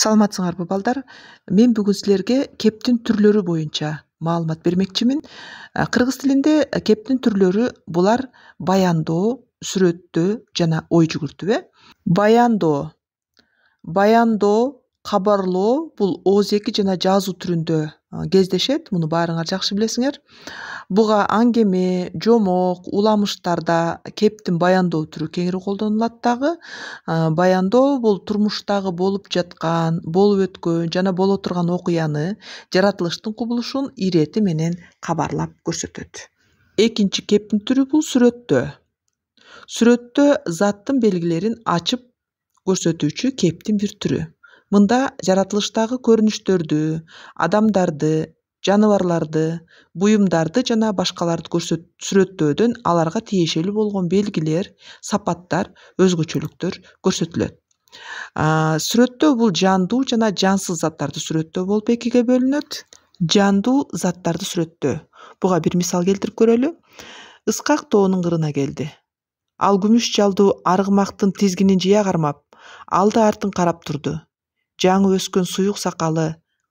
саламатсыңарбы балдар мен бүгін сілерге кептин түрлөрү боюнча маалымат бермекчимин кыргыз ә, тилинде ә, кептин түрлөрү булар баяндоо сүрөттөө жана ой жүгүртүү э ә? баяндоо баяндоо кабарлоо бул ооз эки жана жазуу түрүндө кездешет муну баарыңар жакшы билесиңер буга аңгеме жомок уламыштарда кептин баяндоо түрү кеңири колдонулат дагы баяндоо бул турмуштагы болуп жаткан болуп өткөн жана боло турган окуяны жаратылыштын кубулушун ирети менен кабарлап көрсөтөт экинчи кептин түрү бул сүрөттөө сүрөттө заттын белгилерин ачып көрсөтүүчү кептин бир түрү мында жаратылыштагы көрүнүштөрдү адамдарды жаныбарларды буюмдарды жана башкаларды сүрөттөөдөн аларга тиешелүү болгон белгилер сапаттар өзгөчөлүктөр көрсөтүлөт сүрөттөө бул жандуу жана жансыз заттарды сүрөттөө болуп экиге бөлүнөт жандуу заттарды сүрөттөө буга бир мисал келтирип көрөлү ыскак тоонун кырына келди ал күмүш жалдуу аргымактын тизгинин жыя кармап алды артын карап турду жаңы өскөн суюк сакалы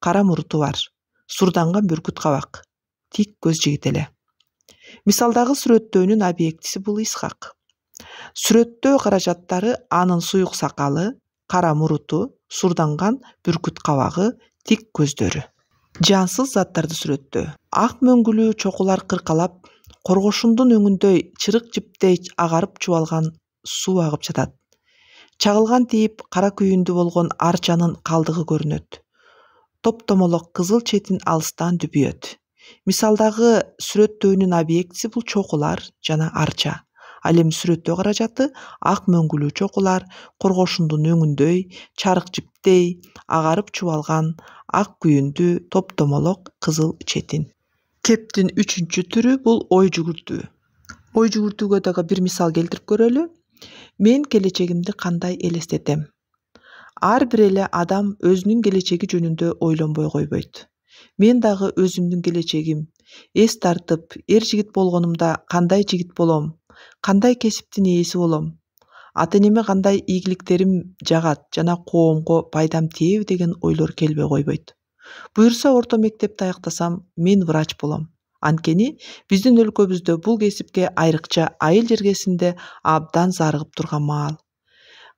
кара муруту бар сурданган бүркүт кабак тик көз жигит эле мисалдагы сүрөттөөнүн объектиси бул исхак сүрөттөө каражаттары анын суюк сакалы кара муруту сурданган бүркүт кабагы тик көздөрү жансыз заттарды сүрөттөө ак мөңгүлүү чокулар кыркалап коргошундун өңүндөй чырык жиптей агарып чубалган суу агып жатат чагылган тийип кара күйүндү болгон арчанын калдыгы көрүнөт топтомолок кызыл четин алыстан дүбүйөт мисалдагы сүрөттөөнүн объектиси бул чокулар жана арча ал эми сүрөттөө каражаты ак мөңгүлүү чокулар коргошундун өңүндөй чарык жиптей агарып чубалган ак күйүндүү топтомолок кызыл четин кептин үчүнчү түрү бул ой жүгүртүү ой жүгүртүүгө дагы бир мисал келтирип көрөлү мен келечегимди кандай элестетем ар бир эле адам өзүнүн келечеги жөнүндө ойлонбой койбойт мен дагы өзүмдүн келечегим эс тартып эр жигит болгонумда кандай жигит болом кандай кесиптин ээси болом ата энеме кандай ийгиликтерим жагат жана коомго пайдам тиеби деген ойлор келбей койбойт буюрса орто мектепти аяктасам мен врач болом анткени биздин өлкөбүздө бул кесипке айрыкча айыл жергесинде абдан зарыгып турган маал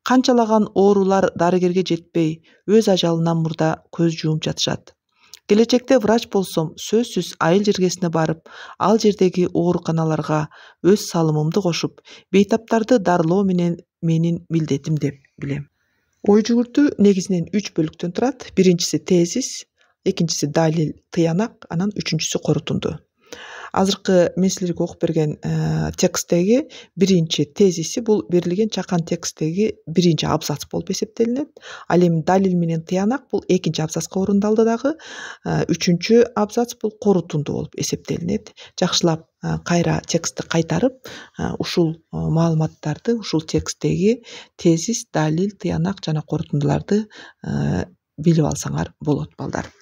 қаншалаған оорулар дәрігерге жетпей өз ажалынан мұрда көз жуып жатышат келечекте врач болсом сөзсіз айыл жергесіне барып ал жердеги ооруканаларга өз салымымды қошып, бейтаптарды дарылоо менен менин милдетим деп білем. ой жүгірту негізінен үш бөліктен тұрады біріншісі тезис екіншісі дәлел тиянақ, анан үшіншісі корутунду азыркы силерге окуп берген э, тексттеги биринчи тезиси бул берилген чакан тексттеги биринчи абзац болуп эсептелинет ал эми далил менен тыянак бул экинчи абзацка орундалды дагы э, үчүнчү абзац бул корутунду болуп эсептелинет жакшылап э, кайра текстти кайтарып ушул маалыматтарды ушул тексттеги тезис далил тыянак жана корутундуларды билип алсаңар болот балдар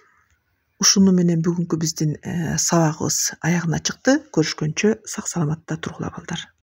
ушуну менен бүгүнкү биздин э, сабагыбыз аягына чыкты көрүшкөнчө сак саламатта тургула балдар